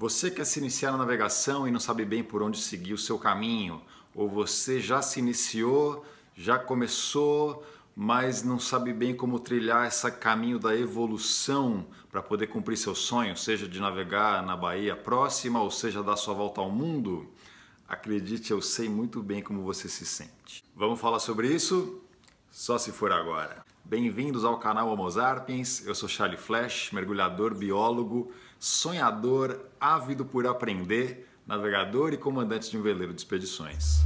Você quer se iniciar na navegação e não sabe bem por onde seguir o seu caminho, ou você já se iniciou, já começou, mas não sabe bem como trilhar esse caminho da evolução para poder cumprir seu sonho, seja de navegar na Bahia próxima, ou seja, dar sua volta ao mundo? Acredite, eu sei muito bem como você se sente. Vamos falar sobre isso? Só se for agora. Bem-vindos ao canal Homo Sapiens, eu sou Charlie Flash, mergulhador, biólogo, sonhador, ávido por aprender, navegador e comandante de um veleiro de expedições.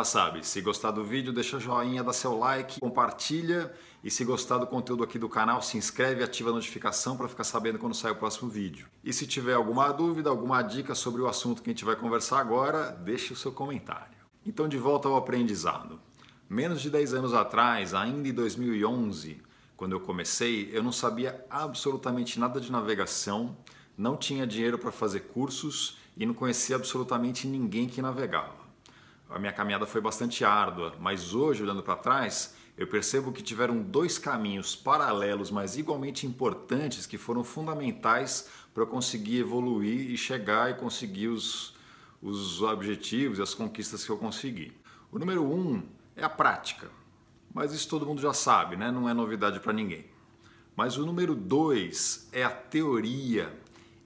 já sabe, se gostar do vídeo, deixa joinha, dá seu like, compartilha e se gostar do conteúdo aqui do canal, se inscreve e ativa a notificação para ficar sabendo quando sai o próximo vídeo. E se tiver alguma dúvida, alguma dica sobre o assunto que a gente vai conversar agora, deixe o seu comentário. Então, de volta ao aprendizado. Menos de 10 anos atrás, ainda em 2011, quando eu comecei, eu não sabia absolutamente nada de navegação, não tinha dinheiro para fazer cursos e não conhecia absolutamente ninguém que navegava a minha caminhada foi bastante árdua, mas hoje, olhando para trás, eu percebo que tiveram dois caminhos paralelos, mas igualmente importantes, que foram fundamentais para eu conseguir evoluir e chegar e conseguir os, os objetivos e as conquistas que eu consegui. O número um é a prática, mas isso todo mundo já sabe, né? não é novidade para ninguém. Mas o número dois é a teoria,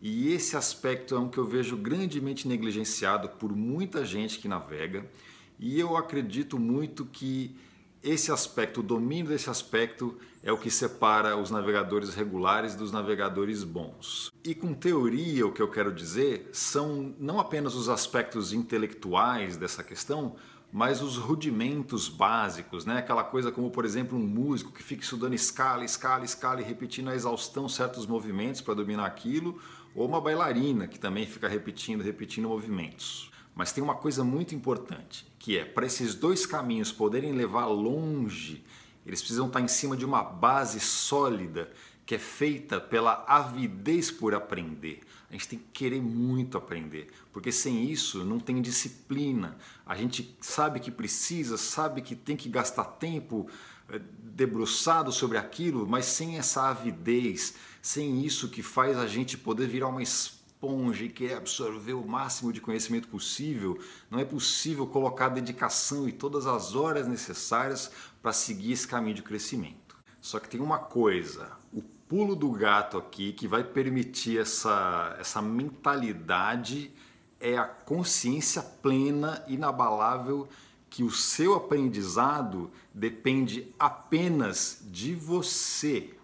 e esse aspecto é um que eu vejo grandemente negligenciado por muita gente que navega, e eu acredito muito que esse aspecto, o domínio desse aspecto, é o que separa os navegadores regulares dos navegadores bons. E com teoria, o que eu quero dizer são não apenas os aspectos intelectuais dessa questão, mas os rudimentos básicos, né? Aquela coisa como, por exemplo, um músico que fica estudando escala, escala, escala e repetindo a exaustão certos movimentos para dominar aquilo, ou uma bailarina que também fica repetindo, repetindo movimentos. Mas tem uma coisa muito importante, que é para esses dois caminhos poderem levar longe, eles precisam estar tá em cima de uma base sólida que é feita pela avidez por aprender. A gente tem que querer muito aprender, porque sem isso não tem disciplina. A gente sabe que precisa, sabe que tem que gastar tempo eh, debruçado sobre aquilo, mas sem essa avidez, sem isso que faz a gente poder virar uma esponja e querer absorver o máximo de conhecimento possível, não é possível colocar a dedicação e todas as horas necessárias para seguir esse caminho de crescimento. Só que tem uma coisa, o pulo do gato aqui que vai permitir essa, essa mentalidade é a consciência plena, inabalável, que o seu aprendizado depende apenas de você.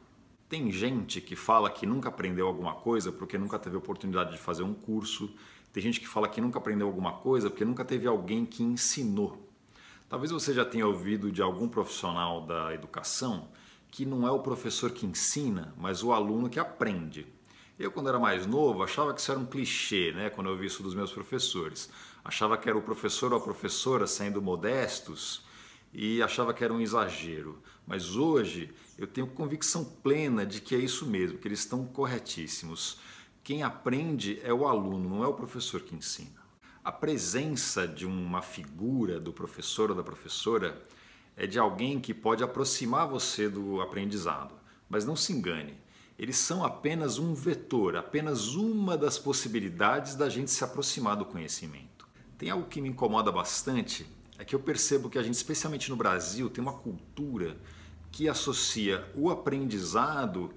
Tem gente que fala que nunca aprendeu alguma coisa porque nunca teve oportunidade de fazer um curso. Tem gente que fala que nunca aprendeu alguma coisa porque nunca teve alguém que ensinou. Talvez você já tenha ouvido de algum profissional da educação que não é o professor que ensina, mas o aluno que aprende. Eu, quando era mais novo, achava que isso era um clichê, né? Quando eu ouvi isso dos meus professores. Achava que era o professor ou a professora sendo modestos e achava que era um exagero. Mas hoje eu tenho convicção plena de que é isso mesmo, que eles estão corretíssimos. Quem aprende é o aluno, não é o professor que ensina. A presença de uma figura do professor ou da professora é de alguém que pode aproximar você do aprendizado. Mas não se engane, eles são apenas um vetor, apenas uma das possibilidades da gente se aproximar do conhecimento. Tem algo que me incomoda bastante é que eu percebo que a gente, especialmente no Brasil, tem uma cultura que associa o aprendizado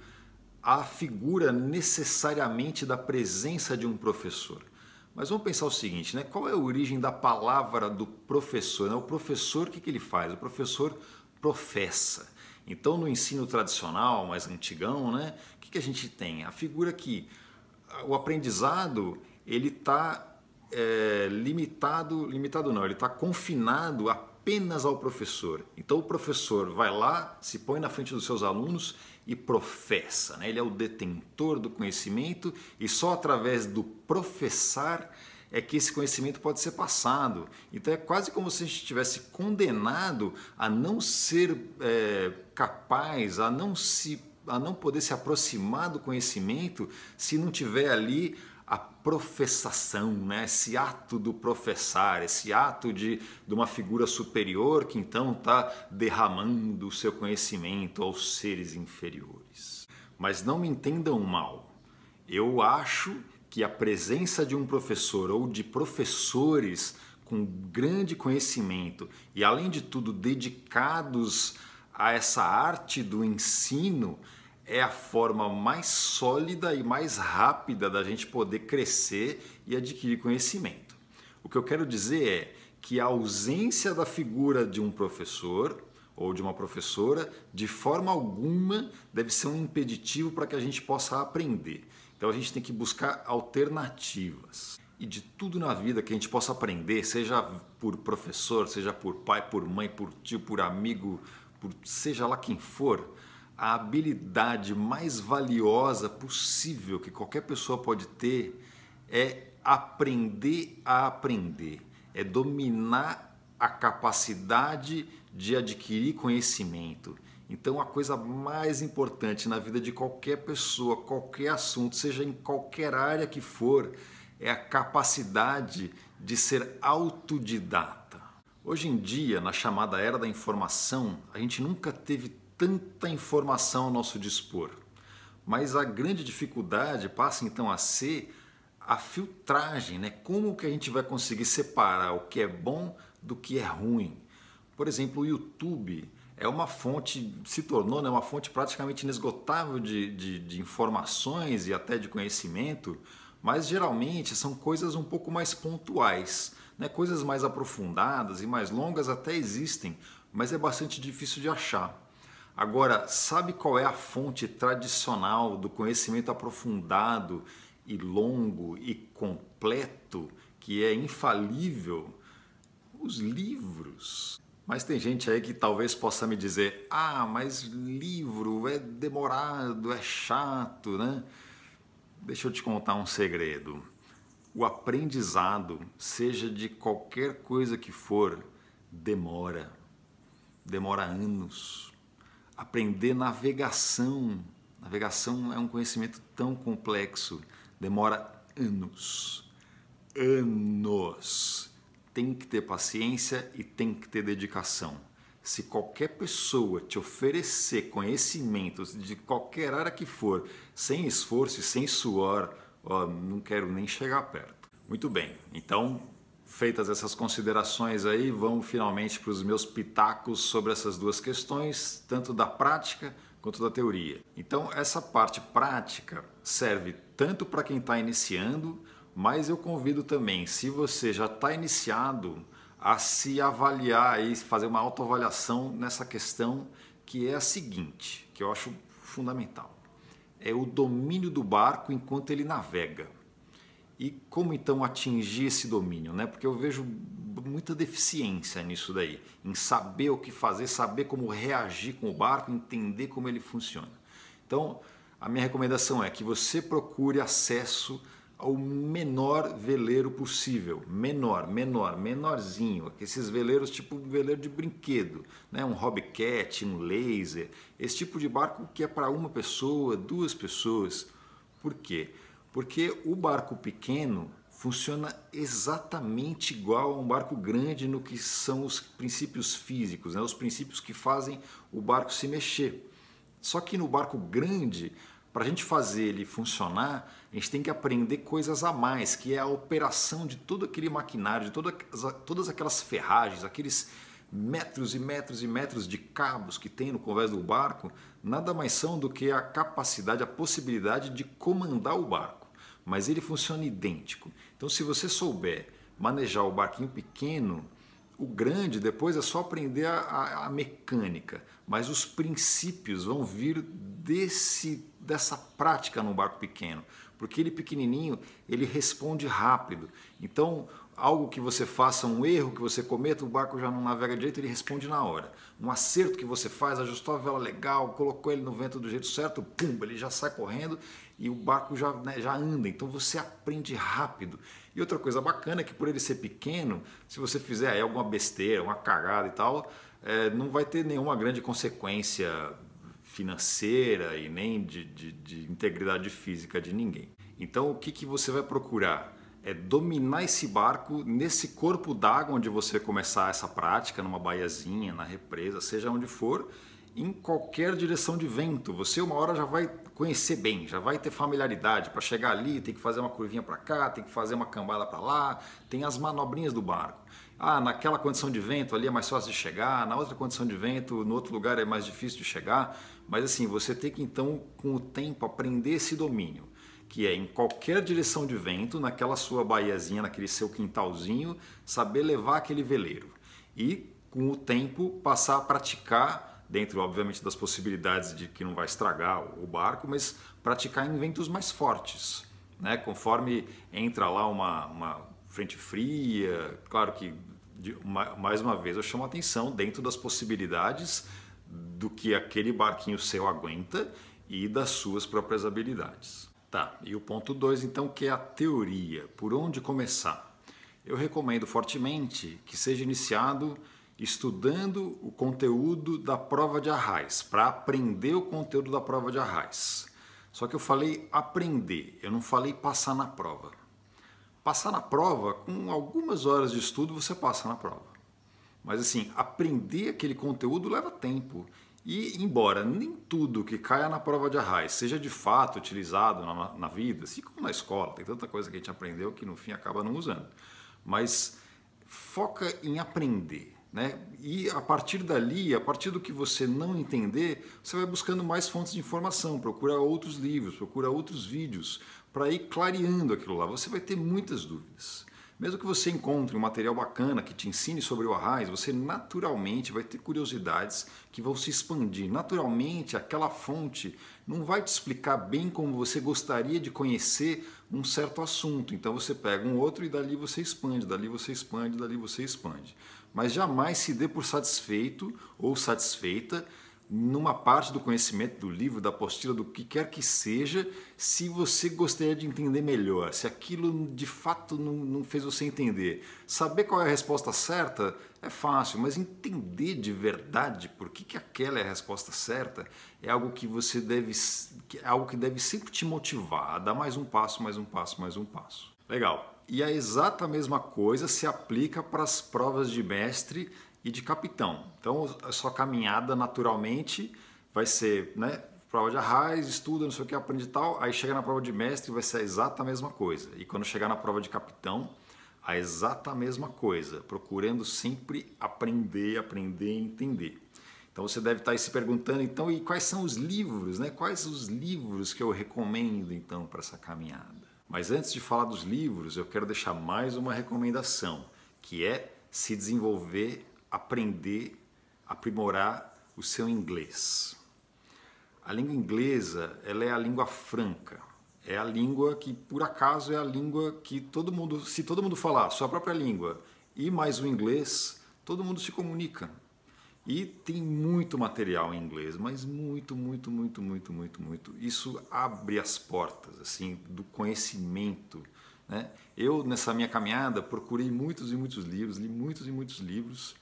à figura necessariamente da presença de um professor. Mas vamos pensar o seguinte, né? Qual é a origem da palavra do professor? Né? O professor, o que, que ele faz? O professor professa. Então, no ensino tradicional, mais antigão, né? O que, que a gente tem? A figura que o aprendizado ele está é, limitado, limitado não, ele está confinado apenas ao professor. Então o professor vai lá, se põe na frente dos seus alunos e professa. Né? Ele é o detentor do conhecimento e só através do professar é que esse conhecimento pode ser passado. Então é quase como se a gente estivesse condenado a não ser é, capaz, a não se a não poder se aproximar do conhecimento se não tiver ali a professação, né? esse ato do professar, esse ato de, de uma figura superior que então está derramando o seu conhecimento aos seres inferiores. Mas não me entendam mal, eu acho que a presença de um professor ou de professores com grande conhecimento e, além de tudo, dedicados a essa arte do ensino é a forma mais sólida e mais rápida da gente poder crescer e adquirir conhecimento. O que eu quero dizer é que a ausência da figura de um professor ou de uma professora, de forma alguma, deve ser um impeditivo para que a gente possa aprender. Então a gente tem que buscar alternativas. E de tudo na vida que a gente possa aprender, seja por professor, seja por pai, por mãe, por tio, por amigo, por seja lá quem for, a habilidade mais valiosa possível que qualquer pessoa pode ter é aprender a aprender, é dominar a capacidade de adquirir conhecimento. Então, a coisa mais importante na vida de qualquer pessoa, qualquer assunto, seja em qualquer área que for, é a capacidade de ser autodidata. Hoje em dia, na chamada era da informação, a gente nunca teve tanta informação ao nosso dispor. Mas a grande dificuldade passa então a ser a filtragem, né? Como que a gente vai conseguir separar o que é bom do que é ruim? Por exemplo, o YouTube é uma fonte, se tornou né, uma fonte praticamente inesgotável de, de, de informações e até de conhecimento, mas geralmente são coisas um pouco mais pontuais. Né? Coisas mais aprofundadas e mais longas até existem, mas é bastante difícil de achar. Agora, sabe qual é a fonte tradicional do conhecimento aprofundado e longo e completo que é infalível? Os livros. Mas tem gente aí que talvez possa me dizer: ah, mas livro é demorado, é chato, né? Deixa eu te contar um segredo. O aprendizado, seja de qualquer coisa que for, demora. Demora anos, aprender navegação. Navegação é um conhecimento tão complexo, demora anos. Anos. Tem que ter paciência e tem que ter dedicação. Se qualquer pessoa te oferecer conhecimentos de qualquer área que for, sem esforço e sem suor, ó, não quero nem chegar perto. Muito bem, então feitas essas considerações aí, vamos finalmente para os meus pitacos sobre essas duas questões, tanto da prática quanto da teoria. Então, essa parte prática serve tanto para quem está iniciando, mas eu convido também, se você já está iniciado, a se avaliar e fazer uma autoavaliação nessa questão que é a seguinte, que eu acho fundamental. É o domínio do barco enquanto ele navega. E como então atingir esse domínio, né? Porque eu vejo muita deficiência nisso daí, em saber o que fazer, saber como reagir com o barco, entender como ele funciona. Então, a minha recomendação é que você procure acesso ao menor veleiro possível, menor, menor, menorzinho, esses veleiros tipo um veleiro de brinquedo, né? um Hobbit, um laser, esse tipo de barco que é para uma pessoa, duas pessoas. Por quê? Porque o barco pequeno funciona exatamente igual a um barco grande no que são os princípios físicos, né? os princípios que fazem o barco se mexer. Só que no barco grande, para a gente fazer ele funcionar, a gente tem que aprender coisas a mais, que é a operação de todo aquele maquinário, de todas aquelas ferragens, aqueles metros e metros e metros de cabos que tem no convés do barco, nada mais são do que a capacidade, a possibilidade de comandar o barco mas ele funciona idêntico. Então, se você souber manejar o barquinho pequeno, o grande depois é só aprender a, a, a mecânica, mas os princípios vão vir desse, dessa prática no barco pequeno, porque ele pequenininho ele responde rápido. Então, algo que você faça, um erro que você cometa, o barco já não navega direito, ele responde na hora. Um acerto que você faz, ajustou a vela legal, colocou ele no vento do jeito certo, pum, ele já sai correndo e o barco já, né, já anda, então você aprende rápido. E outra coisa bacana é que por ele ser pequeno, se você fizer aí alguma besteira, uma cagada e tal, é, não vai ter nenhuma grande consequência financeira e nem de, de, de integridade física de ninguém. Então o que, que você vai procurar? É dominar esse barco nesse corpo d'água onde você começar essa prática, numa baiazinha, na represa, seja onde for, em qualquer direção de vento. Você uma hora já vai conhecer bem, já vai ter familiaridade para chegar ali, tem que fazer uma curvinha para cá, tem que fazer uma cambada para lá, tem as manobrinhas do barco. Ah, naquela condição de vento ali é mais fácil de chegar, na outra condição de vento, no outro lugar é mais difícil de chegar, mas assim, você tem que então com o tempo aprender esse domínio que é em qualquer direção de vento, naquela sua baiazinha, naquele seu quintalzinho, saber levar aquele veleiro e, com o tempo, passar a praticar dentro, obviamente, das possibilidades de que não vai estragar o barco, mas praticar em ventos mais fortes. Né? Conforme entra lá uma, uma frente fria, claro que, de, mais uma vez, eu chamo a atenção dentro das possibilidades do que aquele barquinho seu aguenta e das suas próprias habilidades. Tá, e o ponto 2, então, que é a teoria, por onde começar? Eu recomendo fortemente que seja iniciado estudando o conteúdo da prova de Arraiz, para aprender o conteúdo da prova de Arraiz. Só que eu falei aprender, eu não falei passar na prova. Passar na prova, com algumas horas de estudo, você passa na prova. Mas assim, aprender aquele conteúdo leva tempo. E, embora nem tudo que caia na prova de Arraiz seja de fato utilizado na, na vida, assim como na escola, tem tanta coisa que a gente aprendeu que no fim acaba não usando. Mas foca em aprender. Né? E a partir dali, a partir do que você não entender, você vai buscando mais fontes de informação, procura outros livros, procura outros vídeos, para ir clareando aquilo lá. Você vai ter muitas dúvidas. Mesmo que você encontre um material bacana que te ensine sobre o arraiz, você naturalmente vai ter curiosidades que vão se expandir. Naturalmente, aquela fonte não vai te explicar bem como você gostaria de conhecer um certo assunto. Então você pega um outro e dali você expande, dali você expande, dali você expande mas jamais se dê por satisfeito ou satisfeita numa parte do conhecimento do livro, da apostila, do que quer que seja, se você gostaria de entender melhor, se aquilo de fato não, não fez você entender. Saber qual é a resposta certa é fácil, mas entender de verdade por que, que aquela é a resposta certa é algo que você deve, é algo que deve sempre te motivar a dar mais um passo, mais um passo, mais um passo. Legal. E a é exata mesma coisa se aplica para as provas de mestre e de capitão. Então, a sua caminhada naturalmente vai ser, né? Prova de arraiz, estuda, não sei o que, aprende tal. Aí chega na prova de mestre, vai ser a exata mesma coisa. E quando chegar na prova de capitão, a exata mesma coisa, procurando sempre aprender, aprender e entender. Então você deve estar aí se perguntando, então, e quais são os livros, né? Quais os livros que eu recomendo então para essa caminhada? Mas antes de falar dos livros, eu quero deixar mais uma recomendação, que é se desenvolver, aprender, aprimorar o seu inglês. A língua inglesa, ela é a língua franca. É a língua que, por acaso, é a língua que todo mundo, se todo mundo falar sua própria língua e mais o inglês, todo mundo se comunica. E tem muito material em inglês, mas muito, muito, muito, muito, muito, muito. Isso abre as portas, assim, do conhecimento. Né? Eu, nessa minha caminhada, procurei muitos e muitos livros, li muitos e muitos livros,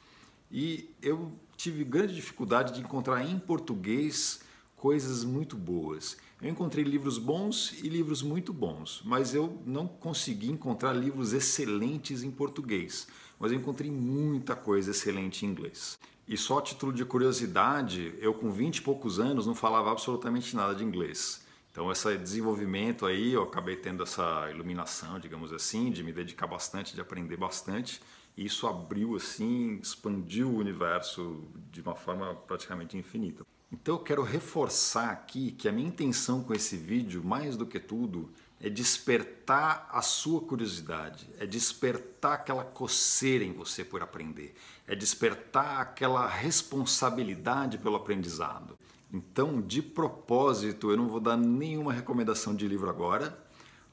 e eu tive grande dificuldade de encontrar em português coisas muito boas. Eu encontrei livros bons e livros muito bons, mas eu não consegui encontrar livros excelentes em português. Mas eu encontrei muita coisa excelente em inglês. E só a título de curiosidade, eu com 20 e poucos anos não falava absolutamente nada de inglês. Então esse desenvolvimento aí, eu acabei tendo essa iluminação, digamos assim, de me dedicar bastante, de aprender bastante. E isso abriu assim, expandiu o universo de uma forma praticamente infinita. Então eu quero reforçar aqui que a minha intenção com esse vídeo, mais do que tudo, é despertar a sua curiosidade, é despertar aquela coceira em você por aprender, é despertar aquela responsabilidade pelo aprendizado. Então, de propósito, eu não vou dar nenhuma recomendação de livro agora,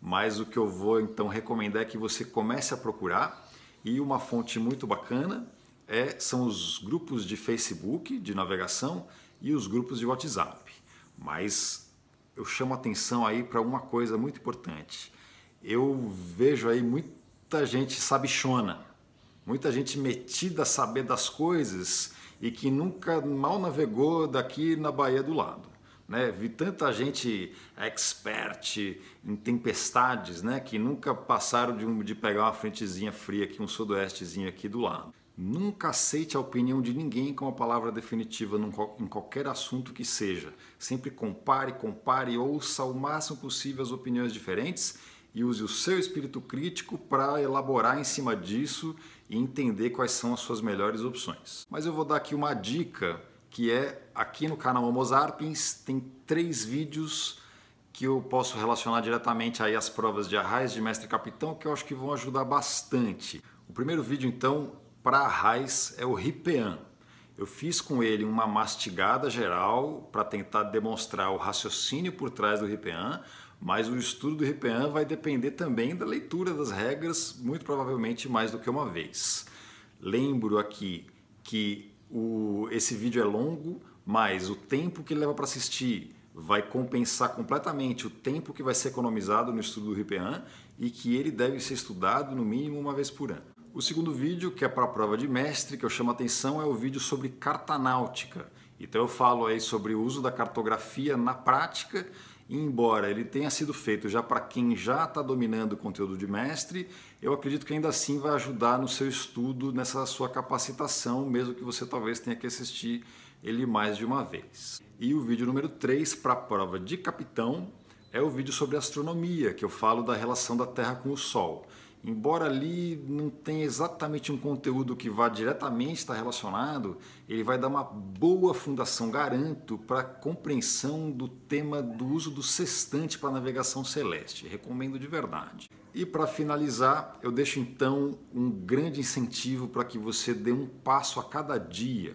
mas o que eu vou então recomendar é que você comece a procurar e uma fonte muito bacana é, são os grupos de Facebook de navegação e os grupos de WhatsApp. Mas eu chamo atenção aí para uma coisa muito importante. Eu vejo aí muita gente sabichona, muita gente metida a saber das coisas e que nunca mal navegou daqui na Bahia do lado. Né? Vi tanta gente expert em tempestades, né? Que nunca passaram de, um, de pegar uma frentezinha fria aqui, um sudoestezinho aqui do lado. Nunca aceite a opinião de ninguém como a palavra definitiva em qualquer assunto que seja. Sempre compare, compare, ouça o máximo possível as opiniões diferentes e use o seu espírito crítico para elaborar em cima disso e entender quais são as suas melhores opções. Mas eu vou dar aqui uma dica que é aqui no canal Mozarpins tem três vídeos que eu posso relacionar diretamente aí às provas de arraiz de mestre capitão que eu acho que vão ajudar bastante. O primeiro vídeo então para raiz é o Ripean. Eu fiz com ele uma mastigada geral para tentar demonstrar o raciocínio por trás do Ripean, mas o estudo do Ripean vai depender também da leitura das regras, muito provavelmente mais do que uma vez. Lembro aqui que o, esse vídeo é longo, mas o tempo que leva para assistir vai compensar completamente o tempo que vai ser economizado no estudo do Ripean e que ele deve ser estudado no mínimo uma vez por ano. O segundo vídeo, que é para a prova de mestre, que eu chamo a atenção, é o vídeo sobre cartanáutica. Então eu falo aí sobre o uso da cartografia na prática, e embora ele tenha sido feito já para quem já está dominando o conteúdo de mestre, eu acredito que ainda assim vai ajudar no seu estudo, nessa sua capacitação, mesmo que você talvez tenha que assistir ele mais de uma vez. E o vídeo número 3 para a prova de capitão é o vídeo sobre astronomia, que eu falo da relação da Terra com o Sol embora ali não tenha exatamente um conteúdo que vá diretamente estar relacionado, ele vai dar uma boa fundação, garanto, para a compreensão do tema do uso do sextante para navegação celeste. Recomendo de verdade. E para finalizar, eu deixo então um grande incentivo para que você dê um passo a cada dia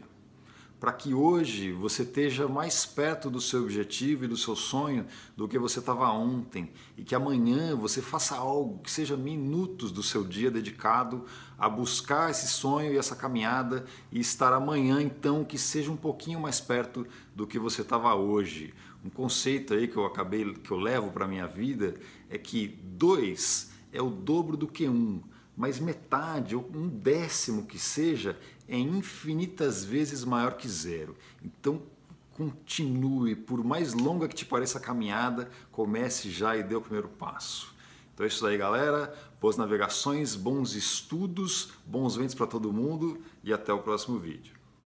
para que hoje você esteja mais perto do seu objetivo e do seu sonho do que você estava ontem e que amanhã você faça algo que seja minutos do seu dia dedicado a buscar esse sonho e essa caminhada e estar amanhã então que seja um pouquinho mais perto do que você estava hoje. Um conceito aí que eu acabei que eu levo para minha vida é que dois é o dobro do que um mas metade ou um décimo que seja é infinitas vezes maior que zero. Então, continue, por mais longa que te pareça a caminhada, comece já e dê o primeiro passo. Então é isso aí, galera. Boas navegações, bons estudos, bons ventos para todo mundo e até o próximo vídeo.